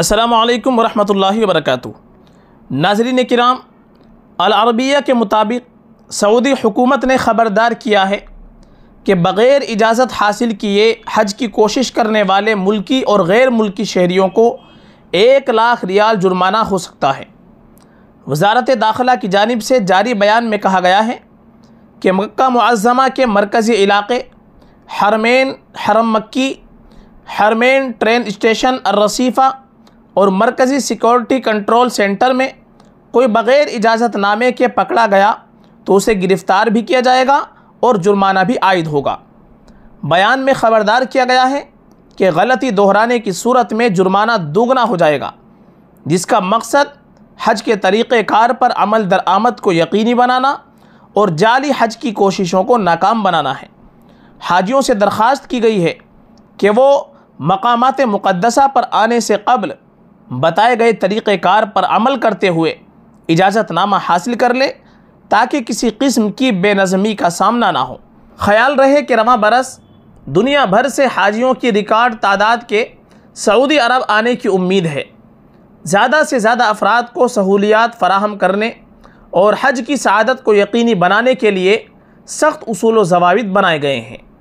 السلام علیکم ورحمۃ اللہ وبرکاتہ ناظرین کرام العربیہ کے مطابق سعودی حکومت نے خبردار کیا ہے کہ بغیر اجازت حاصل کیے حج کی کوشش کرنے والے ملکی اور غیر ملکی شہریوں کو ایک لاکھ ریال جرمانہ ہو سکتا ہے وزارت داخلہ کی جانب سے جاری بیان میں کہا گیا ہے کہ مکہ معظمہ کے مرکزی علاقے حرمین حرم مکی حرمین ٹرین اسٹیشن الرصیفہ اور مرکزی سیکورٹی کنٹرول سینٹر میں کوئی بغیر اجازت نامے کے پکڑا گیا تو اسے گرفتار بھی کیا جائے گا اور جرمانہ بھی عائد ہوگا بیان میں خبردار کیا گیا ہے کہ غلطی دہرانے کی صورت میں جرمانہ دوگنا ہو جائے گا جس کا مقصد حج کے طریقہ کار پر عمل درآمد کو یقینی بنانا اور جعلی حج کی کوششوں کو ناکام بنانا ہے حاجیوں سے درخواست کی گئی ہے کہ وہ مقامات مقدسہ پر آنے سے قبل بتائے گئے طریقہ کار پر عمل کرتے ہوئے اجازت نامہ حاصل کر لے تاکہ کسی قسم کی بے نظمی کا سامنا نہ ہو خیال رہے کہ رواں برس دنیا بھر سے حاجیوں کی ریکارڈ تعداد کے سعودی عرب آنے کی امید ہے زیادہ سے زیادہ افراد کو سہولیات فراہم کرنے اور حج کی سعادت کو یقینی بنانے کے لیے سخت اصول و ضوابط بنائے گئے ہیں